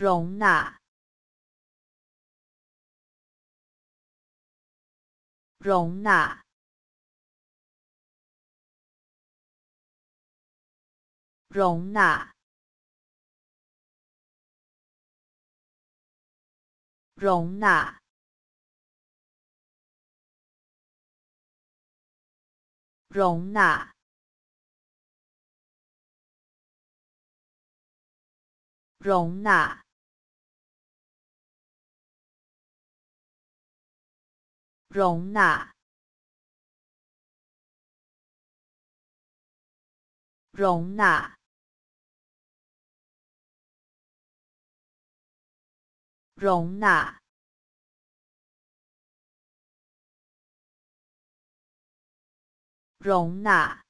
容纳，容纳，容纳，容纳，容纳，容纳。容纳容纳，容纳，容纳，容纳。